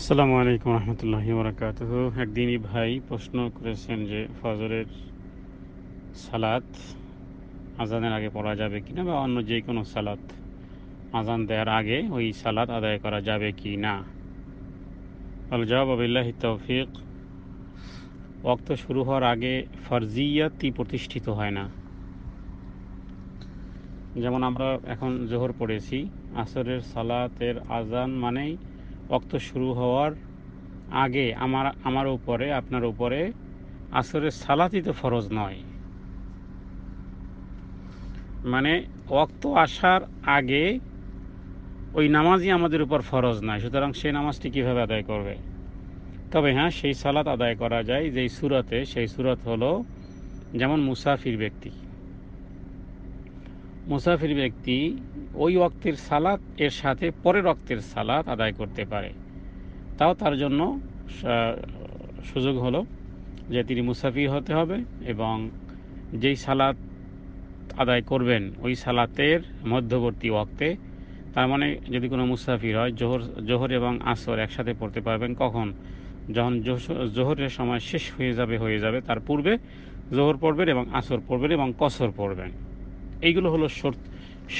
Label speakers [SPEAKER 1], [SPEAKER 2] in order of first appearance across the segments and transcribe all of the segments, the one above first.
[SPEAKER 1] আসসালামু আলাইকুম রহমতুল্লাহি বরাকাত একদিনই ভাই প্রশ্ন করেছেন যে ফজরের সালাত আজানের আগে পড়া যাবে কি না বা অন্য যে কোনো সালাত আজান দেওয়ার আগে ওই সালাত আদায় করা যাবে কি না আল জবাব আবিল্লাহ তৌফিক ওক্ত শুরু হওয়ার আগে ফরজিয়াতই প্রতিষ্ঠিত হয় না যেমন আমরা এখন জোহর পড়েছি আসরের সালাতের আজান মানেই অক্ত শুরু হওয়ার আগে আমার আমার উপরে আপনার উপরে আসরের সালাতি তো ফরজ নয় মানে অক্ত আসার আগে ওই নামাজই আমাদের উপর ফরজ নয় সুতরাং সেই নামাজটি কীভাবে আদায় করবে তবে হ্যাঁ সেই সালাত আদায় করা যায় যেই সুরাতে সেই সুরাত হলো যেমন মুসাফির ব্যক্তি মুসাফির ব্যক্তি ওই অক্তের সালাত এর সাথে পরের অক্তের সালাত আদায় করতে পারে তাও তার জন্য সুযোগ হলো যে তিনি মুসাফির হতে হবে এবং যেই সালাত আদায় করবেন ওই সালাতের মধ্যবর্তী অক্তে তার মানে যদি কোনো মুসাফির হয় জোহর জোহর এবং আসর একসাথে পড়তে পারবেন কখন যখন জোহরের সময় শেষ হয়ে যাবে হয়ে যাবে তার পূর্বে জোহর পড়বেন এবং আসর পড়বেন এবং কসর পড়বেন এইগুলো হলো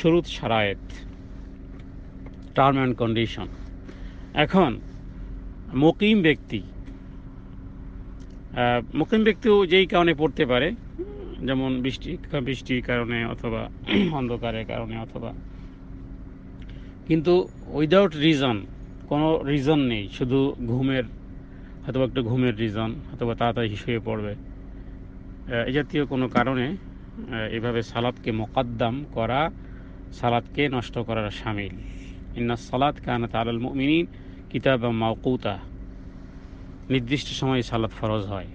[SPEAKER 1] শরুত সারায়েত টার্ম অ্যান্ড কন্ডিশন এখন মকিম ব্যক্তি মকিম ব্যক্তিও যেই কারণে পড়তে পারে যেমন বৃষ্টি বৃষ্টির কারণে অথবা অন্ধকারের কারণে অথবা কিন্তু উইদাউট রিজন কোনো রিজন নেই শুধু ঘুমের হয়তো একটা ঘুমের রিজন অথবা তাড়াতাড়ি শুয়ে পড়বে এ জাতীয় কোনো কারণে এভাবে সালাদকে মোকাদ্দাম করা সালাদকে নষ্ট করার সামিল ইন্না সালাদ কানাত আলাল মুমিনিন কিতাব মাওকুতা নির্দিষ্ট সময়ে সালাদ ফরজ হয়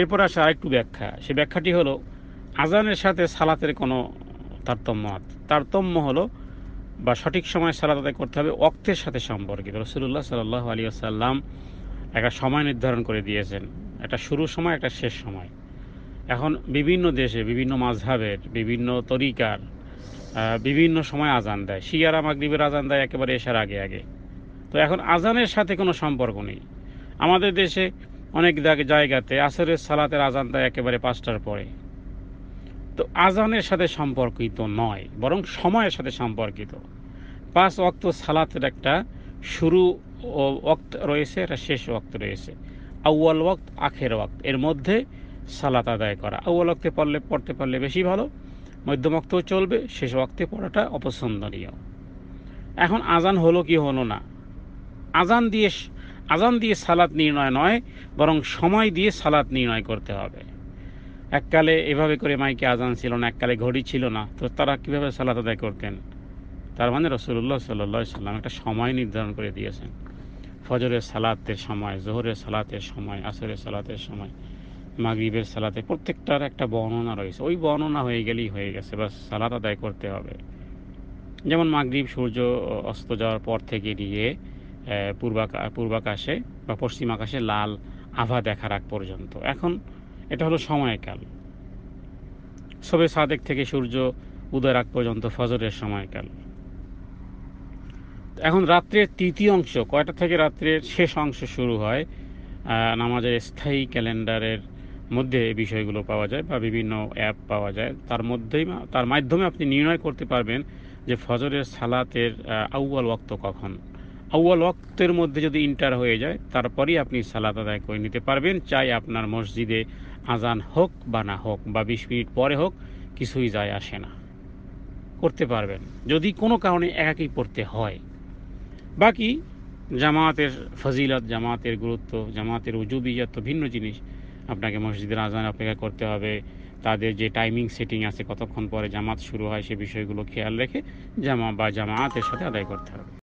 [SPEAKER 1] এরপর আসে আরেকটু ব্যাখ্যা সে ব্যাখ্যাটি হলো আজানের সাথে সালাতের কোনো তারতম্য তারতম্য হলো বা সঠিক সময় সালাত আদায় করতে হবে অক্তের সাথে সম্পর্কিত রসুল্লাহ সাল্লাহ আলী আসাল্লাম একটা সময় নির্ধারণ করে দিয়েছেন একটা শুরু সময় একটা শেষ সময় এখন বিভিন্ন দেশে বিভিন্ন মাঝহাবের বিভিন্ন তরিকার বিভিন্ন সময় আজান দেয় শিয়ারা মাগরীবের আজান দেয় একেবারে এসার আগে আগে তো এখন আজানের সাথে কোনো সম্পর্ক নেই আমাদের দেশে অনেক জায়গাতে আসরের সালাতের আজান দেয় একেবারে পাঁচটার পরে তো আজানের সাথে সম্পর্কিত নয় বরং সময়ের সাথে সম্পর্কিত পাঁচ অক্ত সালাতের একটা শুরু ওক্ত রয়েছে একটা শেষ ওক্ত রয়েছে আউয়াল ওয়াক্ত আখের ওয়াক্ত এর মধ্যে সালাত আদায় করা আউ্বাল অক্তে পড়লে পড়তে পারলে বেশি ভালো মধ্যম অক্তেও চলবে শেষ অক্তে পড়াটা অপছন্দনীয় এখন আজান হলো কি হলো না আজান দিয়ে আজান দিয়ে সালাত নির্ণয় নয় বরং সময় দিয়ে সালাত নির্ণয় করতে হবে এককালে এভাবে করে মাইকে আজান ছিল না এককালে ঘড়ি ছিল না তো তারা কীভাবে সালাত আদায় করতেন তার মানে রসুল্লাহ সাল্লা সাল্লাম একটা সময় নির্ধারণ করে দিয়েছেন ফজরের সালাতের সময় জোহরের সালাতের সময় আসরের সালাতের সময় মাগরিবের সালাতে প্রত্যেকটার একটা বর্ণনা রয়েছে ওই বর্ণনা হয়ে গেলেই হয়ে গেছে বা সালাত আদায় করতে হবে যেমন মাগরিব সূর্য অস্ত যাওয়ার পর থেকে নিয়ে পূর্বাকা পূর্বাকাশে বা পশ্চিম আকাশে লাল আভা দেখার আগ পর্যন্ত এখন এটা হলো সময়কাল সবে সাদেক থেকে সূর্য উদয়ের আগ পর্যন্ত ফজরের সময়কাল এখন রাত্রের তৃতীয় অংশ কয়টা থেকে রাত্রের শেষ অংশ শুরু হয় নামাজের স্থায়ী ক্যালেন্ডারের মধ্যে এই বিষয়গুলো পাওয়া যায় বা বিভিন্ন অ্যাপ পাওয়া যায় তার মধ্যেই তার মাধ্যমে আপনি নির্ণয় করতে পারবেন যে ফজরের সালাতের আউয়াল ওক্ত কখন আউয়াল ওক্তের মধ্যে যদি ইন্টার হয়ে যায় তারপরেই আপনি সালাত আদায় করে নিতে পারবেন চাই আপনার মসজিদে আজান হোক বা না হোক বা বিশ মিনিট পরে হোক কিছুই যায় আসে না করতে পারবেন যদি কোনো কারণে একই পড়তে হয় বাকি জামাতের ফজিলত জামাতের গুরুত্ব জামাতের উজুবিজাত ভিন্ন জিনিস আপনাকে মসজিদের আজান অপেক্ষা করতে হবে তাদের যে টাইমিং সেটিং আছে কতক্ষণ পরে জামাত শুরু হয় সে বিষয়গুলো খেয়াল রেখে জামা বা জামাতের সাথে আদায় করতে হবে